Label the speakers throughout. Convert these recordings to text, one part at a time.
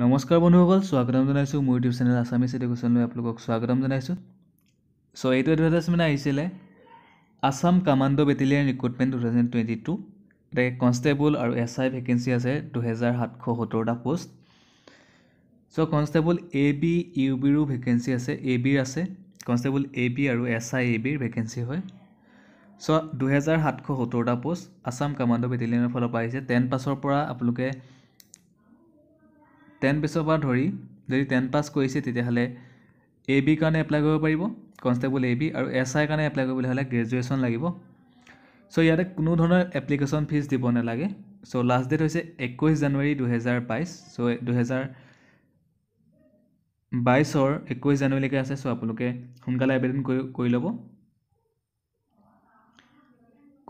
Speaker 1: নমস্কাৰ বন্ধুসকল স্বাগতম জনাইছোঁ মোৰ ইউটিউব চেনেল আছামিজ লৈ আপোনালোকক স্বাগতম জনাইছোঁ চ' এইটো এডভাৰটাইজমেণ্ট আহিছিলে Assam commando battalion recruitment two thousand twenty two এতিয়া কনষ্টেবল আৰু এছ আই ভেকেঞ্চি আছে দুহেজাৰ সাতশ সত্তৰটা post so' constable A B U বিৰো ভেকেঞ্চি আছে এ বিৰ আছে কনষ্টেবল এ বি আৰু এছ আই এ বিৰ ভেকেঞ্চি হয় চ' দুহেজাৰ সাতশ সত্তৰটা পোষ্ট আছাম কামাণ্ডো বেটেলিয়ানৰ ফালৰ পৰা আহিছে টেন পাছৰ পৰা আপোনালোকে টেন পিছৰ পৰা ধৰি যদি টেন পাছ কৰিছে তেতিয়াহ'লে এ বি কাৰণে এপ্লাই কৰিব পাৰিব কনষ্টেবল এ বি আৰু এছ আই কাৰণে এপ্লাই কৰিবলৈ হ'লে গ্ৰেজুৱেশ্যন লাগিব চ' ইয়াতে কোনো ধৰণৰ এপ্লিকেশ্যন ফিজ দিব নালাগে চ' লাষ্ট ডেট হৈছে একৈছ জানুৱাৰী দুহেজাৰ বাইছ চ' দুহেজাৰ বাইছৰ একৈছ জানুৱাৰীলৈকে আছে চ' আপোনালোকে সোনকালে আবেদন কৰি কৰি ল'ব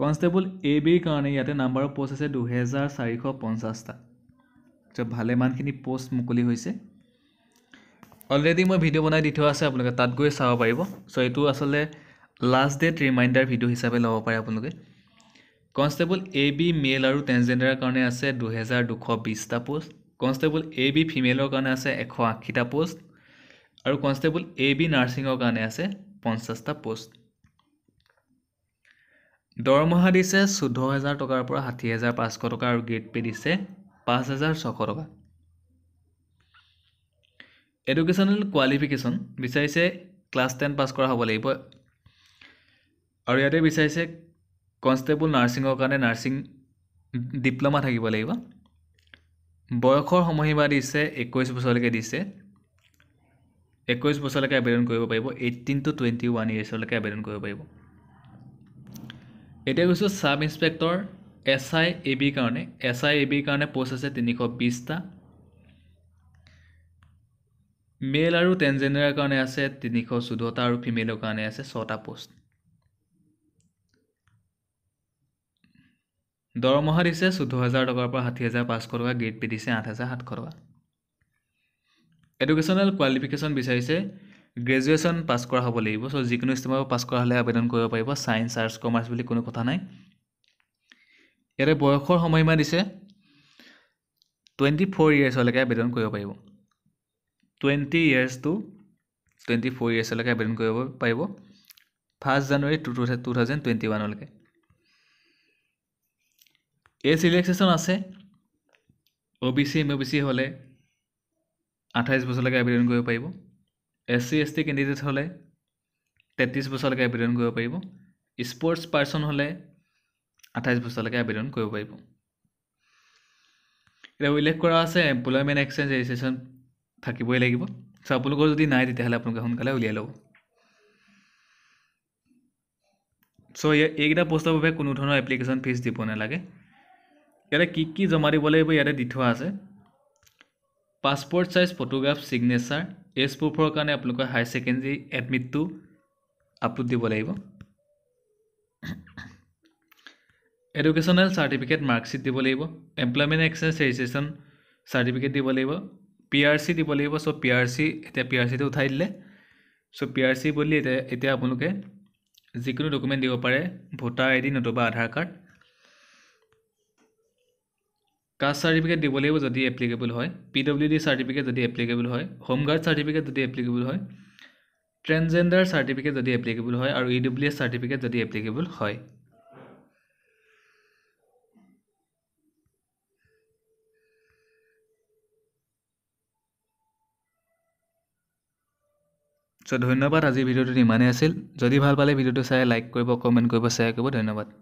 Speaker 1: কনষ্টেবল এ বিৰ কাৰণে ইয়াতে নাম্বাৰ অফ পোষ্ট আছে দুহেজাৰ চাৰিশ পঞ্চাছটা এতিয়া ভালেমানখিনি পষ্ট মুকলি হৈছে অলৰেডি মই ভিডিঅ' বনাই দি থোৱা আছে আপোনালোকে তাত গৈ চাব পাৰিব চ' এইটো আচলতে লাষ্ট ডেট ৰিমাইণ্ডাৰ ভিডিঅ' হিচাপে ল'ব পাৰে আপোনালোকে কনষ্টেবল এ বি মেল আৰু ট্ৰেঞ্চজেণ্ডাৰৰ কাৰণে আছে দুহেজাৰ দুশ বিছটা পষ্ট কনষ্টেবল এ বি ফিমেলৰ কাৰণে আছে এশ আশীটা পষ্ট আৰু কনষ্টেবল এ বি নাৰ্ছিঙৰ কাৰণে আছে পঞ্চাছটা পষ্ট দৰমহা দিছে চৈধ্য হেজাৰ টকাৰ পৰা ষাঠি হেজাৰ পাঁচশ টকা আৰু গ্ৰেড পে' দিছে পাঁচ হাজাৰ ছশ টকা এডুকেশ্যনেল কোৱালিফিকেশ্যন বিচাৰিছে ক্লাছ টেন পাছ কৰা হ'ব লাগিব আৰু ইয়াতে বিচাৰিছে কনষ্টেবল নাৰ্ছিঙৰ কাৰণে নাৰ্ছিং ডিপ্ল'মা থাকিব লাগিব বয়সৰ সময়সীমা দিছে একৈছ বছৰলৈকে দিছে একৈছ বছৰলৈকে আবেদন কৰিব পাৰিব এইটিন টু টুৱেণ্টি ওৱান ইয়েৰ্ছলৈকে আবেদন কৰিব পাৰিব এতিয়া কৈছোঁ sub inspector S I A বিৰ কাৰণে এছ আই এ বিৰ কাৰণে প'ষ্ট আছে তিনিশ বিছটা মেল আৰু টেনজেণ্ডাৰৰ কাৰণে আছে তিনিশ চৈধ্যটা আৰু ফিমেলৰ কাৰণে আছে ছটা প'ষ্ট দৰমহা দিছে চৈধ্য হাজাৰ টকাৰ পৰা ষাঠি হাজাৰ পাঁচশ টকা গ্ৰেড পি দিছে আঠ হাজাৰ সাতশ টকা এডুকেশ্যনেল কোৱালিফিকেশ্যন বিচাৰিছে গ্ৰেজুৱেশ্যন পাছ কৰা হ'ব লাগিব চ' যিকোনো ষ্ট্ৰীমৰ পৰা পাছ কৰা হ'লে আবেদন কৰিব পাৰিব ছায়েঞ্চ আৰ্টছ কমাৰ্চ বুলি কোনো কথা নাই ইয়াতে বয়সৰ সময়সীমা দিছে টুৱেণ্টি ফ'ৰ ইয়েৰ্ছলৈকে আবেদন কৰিব পাৰিব twenty years to twenty four ইয়েৰ্ছলৈকে আবেদন কৰিব পাৰিব first January to to two thousand twenty ওৱানলৈকে এজ ৰিলেক্সেশ্যন আছে O' B C M O' B C হ'লে আঠাইছ বছৰলৈকে আবেদন কৰিব পাৰিব S C S T candidate হ'লে তেত্ৰিছ বছৰলৈকে আবেদন কৰিব পাৰিব স্পৰ্টছ পাৰ্চন হ'লে আঠাইছ বছৰলৈকে আবেদন কৰিব পাৰিব এতিয়া উল্লেখ কৰা আছে এমপ্লয়মেণ্ট এক্সেঞ্জ ৰেজিষ্ট্ৰেশ্যন থাকিবই লাগিব চ' আপোনালোকৰ যদি নাই তেতিয়াহ'লে আপোনালোকে সোনকালে উলিয়াই ল'ব চ' এইকেইটা প'ষ্টৰ বাবে কোনো ধৰণৰ এপ্লিকেশ্যন ফিজ দিব নালাগে ইয়াতে কি কি জমা দিব লাগিব ইয়াতে দি থোৱা আছে passport size photograph signature age প্ৰুফৰ কাৰণে আপোনালোকৰ হায়াৰ ছেকেণ্ডেৰী এডমিটটো আপলোড দিব লাগিব এডুকেশ্যনেল চাৰ্টিফিকেট মাৰ্কশ্বিট দিব লাগিব এমপ্লয়মেণ্ট এক্সেঞ্জ ৰেজিষ্ট্ৰেশ্যন চাৰ্টিফিকেট দিব লাগিব পি আৰ চি দিব লাগিব চ' পি আৰ চি এতিয়া পি আৰ চিটো উঠাই দিলে চ' পি আৰ চি বুলি এতিয়া এতিয়া আপোনালোকে যিকোনো ডকুমেণ্ট দিব পাৰে ভোটাৰ আই ডি নতুবা আধাৰ কাৰ্ড কাষ্ট চাৰ্টিফিকেট দিব লাগিব যদি এপ্লিকেবল হয় পি ডব্লিউ ডি চাৰ্টিফিকেট যদি এপ্লিকেবল হয় হোমগাৰ্ড চাৰ্টিফিকেট যদি এপ্লিকেবল হয় ট্ৰেন্সজেণ্ডাৰ চাৰ্টিফিকেট যদি এপ্লিকেবল হয় আৰু ই ডব্লিউ এছ চাৰ্টিফিকেট যদি এপ্লিকেবল হয় চ' ধন্যবাদ আজিৰ ভিডিঅ'টোত ইমানেই আছিল যদি ভাল পালে ভিডিঅ'টো চাই লাইক কৰিব কমেণ্ট কৰিব শ্বেয়াৰ কৰিব ধন্যবাদ